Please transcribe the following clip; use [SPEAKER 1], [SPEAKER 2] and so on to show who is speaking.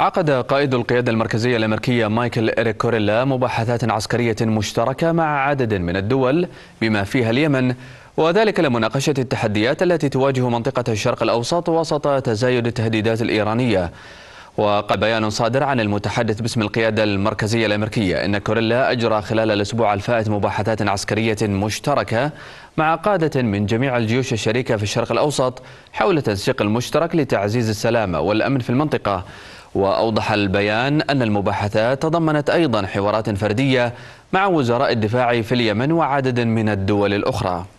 [SPEAKER 1] عقد قائد القيادة المركزية الأمريكية مايكل إريك كوريلا مباحثات عسكرية مشتركة مع عدد من الدول بما فيها اليمن وذلك لمناقشة التحديات التي تواجه منطقة الشرق الأوسط وسط تزايد التهديدات الإيرانية وقال بيان صادر عن المتحدث باسم القيادة المركزية الأمريكية أن كوريلا أجرى خلال الأسبوع الفائت مباحثات عسكرية مشتركة مع قادة من جميع الجيوش الشريكة في الشرق الأوسط حول تنسيق المشترك لتعزيز السلام والأمن في المنطقة وأوضح البيان أن المباحثات تضمنت أيضا حوارات فردية مع وزراء الدفاع في اليمن وعدد من الدول الأخرى